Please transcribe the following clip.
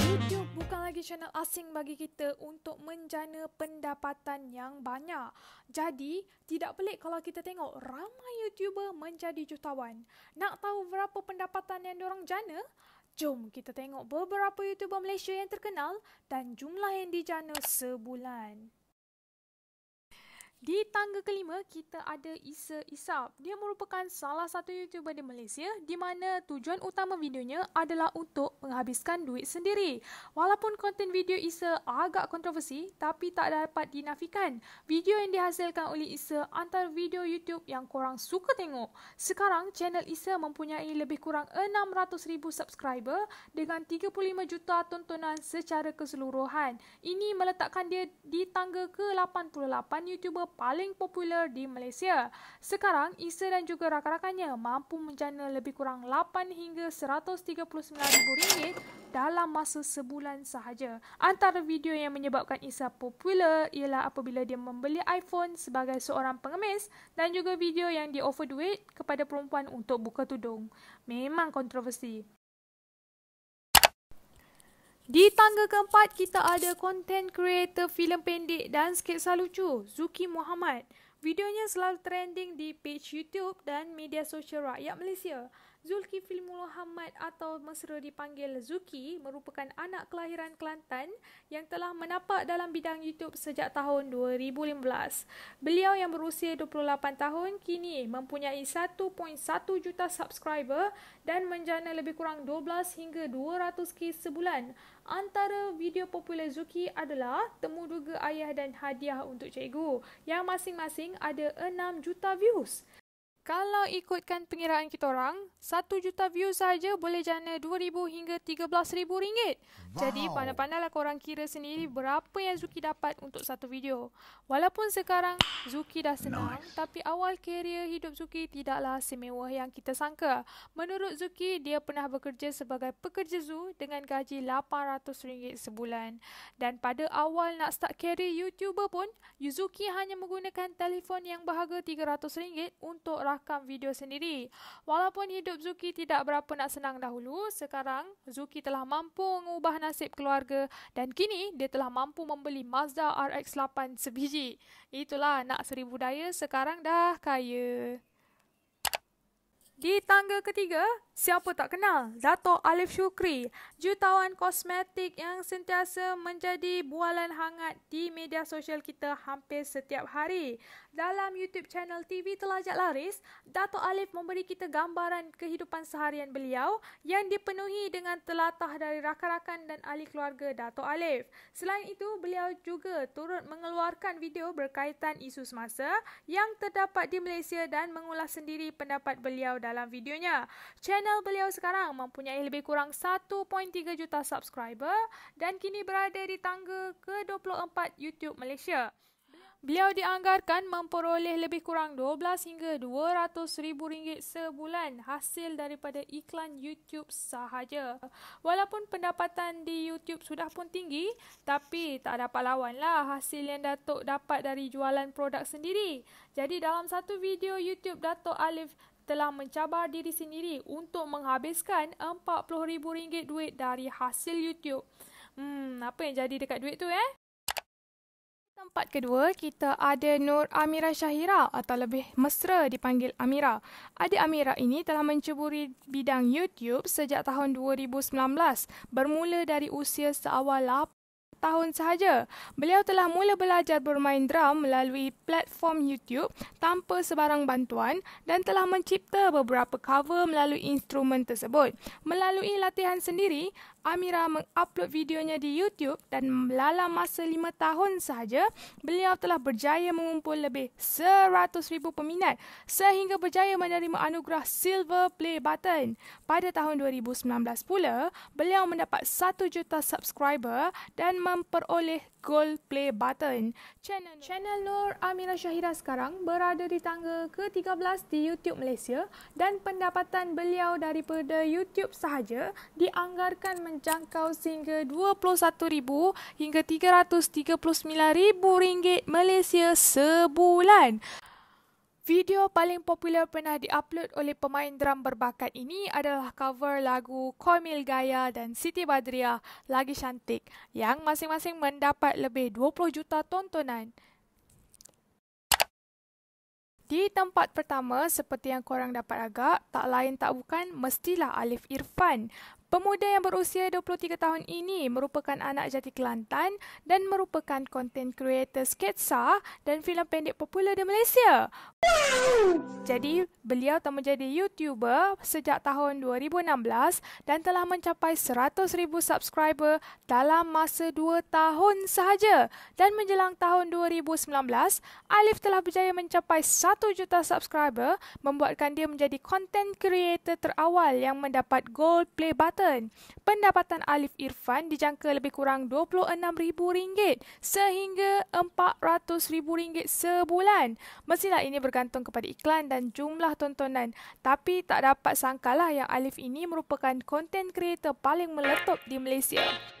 YouTube bukan lagi channel asing bagi kita untuk menjana pendapatan yang banyak. Jadi, tidak pelik kalau kita tengok ramai YouTuber menjadi jutawan. Nak tahu berapa pendapatan yang diorang jana? Jom kita tengok beberapa YouTuber Malaysia yang terkenal dan jumlah yang dijana sebulan. Di tangga kelima, kita ada Isa Isap. Dia merupakan salah satu YouTuber di Malaysia di mana tujuan utama videonya adalah untuk menghabiskan duit sendiri. Walaupun konten video Isa agak kontroversi, tapi tak dapat dinafikan. Video yang dihasilkan oleh Isa antara video YouTube yang korang suka tengok. Sekarang, channel Isa mempunyai lebih kurang 600,000 subscriber dengan 35 juta tontonan secara keseluruhan. Ini meletakkan dia di tangga ke-88 YouTuber paling popular di Malaysia. Sekarang, Isa dan juga rakan-rakannya mampu menjana lebih kurang 8 hingga 139 ringgit dalam masa sebulan sahaja. Antara video yang menyebabkan Isa popular ialah apabila dia membeli iPhone sebagai seorang pengemis dan juga video yang dia offer duit kepada perempuan untuk buka tudung. Memang kontroversi. Di tangga keempat kita ada content creator filem pendek dan sketsa lucu Zuki Muhammad. Videonya selalu trending di page YouTube dan media sosial rakyat Malaysia. Zuki Zulkifli Muhammad atau mesra dipanggil Zuki merupakan anak kelahiran Kelantan yang telah menapak dalam bidang YouTube sejak tahun 2015. Beliau yang berusia 28 tahun kini mempunyai 1.1 juta subscriber dan menjana lebih kurang 12 hingga 200k sebulan Antara video popular Zuki adalah temu duga ayah dan hadiah untuk cikgu yang masing-masing ada 6 juta views. Kalau ikutkan pengiraan kita orang, 1 juta views saja boleh jana 2000 hingga 13000 ringgit. Jadi pandai-pandailah korang kira sendiri berapa yang Zuki dapat untuk satu video. Walaupun sekarang Zuki dah senang, nice. tapi awal kerjaya hidup Zuki tidaklah semewah yang kita sangka. Menurut Zuki, dia pernah bekerja sebagai pekerja zoo dengan gaji RM800 sebulan. Dan pada awal nak start kerjaya YouTuber pun, Zuki hanya menggunakan telefon yang berharga RM300 untuk rakam video sendiri. Walaupun hidup Zuki tidak berapa nak senang dahulu, sekarang Zuki telah mampu mengubah nasib nasib keluarga dan kini dia telah mampu membeli Mazda RX-8 sebiji. Itulah nak seribu daya sekarang dah kaya. Di tangga ketiga, siapa tak kenal? Dato Alif Shukri, jutawan kosmetik yang sentiasa menjadi bualan hangat di media sosial kita hampir setiap hari. Dalam YouTube channel TV Telajak Laris, Dato Alif memberi kita gambaran kehidupan seharian beliau yang dipenuhi dengan telatah dari rakan-rakan dan ahli keluarga Dato Alif. Selain itu, beliau juga turut mengeluarkan video berkaitan isu semasa yang terdapat di Malaysia dan mengulas sendiri pendapat beliau dalam videonya. Channel beliau sekarang mempunyai lebih kurang 1.3 juta subscriber dan kini berada di tangga ke-24 YouTube Malaysia. Beliau dianggarkan memperoleh lebih kurang 12 hingga 200 ribu ringgit sebulan hasil daripada iklan YouTube sahaja. Walaupun pendapatan di YouTube sudah pun tinggi, tapi tak dapat lawanlah hasil yang Datuk dapat dari jualan produk sendiri. Jadi dalam satu video YouTube Datuk Alif telah mencabar diri sendiri untuk menghabiskan RM40,000 duit dari hasil YouTube. Hmm, apa yang jadi dekat duit tu eh? Tempat kedua, kita ada Nur Amira Syahira atau lebih mesra dipanggil Amira. Adik Amira ini telah menceburi bidang YouTube sejak tahun 2019 bermula dari usia seawal tahun sahaja. Beliau telah mula belajar bermain drum melalui platform YouTube tanpa sebarang bantuan dan telah mencipta beberapa cover melalui instrumen tersebut. Melalui latihan sendiri, Amira mengupload videonya di YouTube dan dalam masa 5 tahun sahaja, beliau telah berjaya mengumpul lebih 100,000 peminat sehingga berjaya menerima anugerah Silver Play Button. Pada tahun 2019 pula, beliau mendapat 1 juta subscriber dan memperoleh Gold Play Button. Channel, Channel Nur Amira Syahira sekarang berada di tangga ke-13 di YouTube Malaysia dan pendapatan beliau daripada YouTube sahaja dianggarkan menjangkau sehingga 21000 hingga rm ringgit Malaysia sebulan. Video paling popular pernah diupload oleh pemain drum berbakat ini adalah cover lagu Komil Gaya dan Siti Badriah Lagi Cantik yang masing-masing mendapat lebih 20 juta tontonan. Di tempat pertama seperti yang korang dapat agak, tak lain tak bukan mestilah Alif Irfan. Pemuda yang berusia 23 tahun ini merupakan anak jati Kelantan dan merupakan content creator sketsa dan filem pendek popular di Malaysia. Jadi, beliau telah menjadi YouTuber sejak tahun 2016 dan telah mencapai 100,000 subscriber dalam masa 2 tahun sahaja. Dan menjelang tahun 2019, Alif telah berjaya mencapai 1 juta subscriber membuatkan dia menjadi content creator terawal yang mendapat gold play button Kesihatan. Pendapatan Alif Irfan dijangka lebih kurang RM26,000 sehingga RM400,000 sebulan. Mestilah ini bergantung kepada iklan dan jumlah tontonan. Tapi tak dapat sangkalah yang Alif ini merupakan konten kreator paling meletup di Malaysia.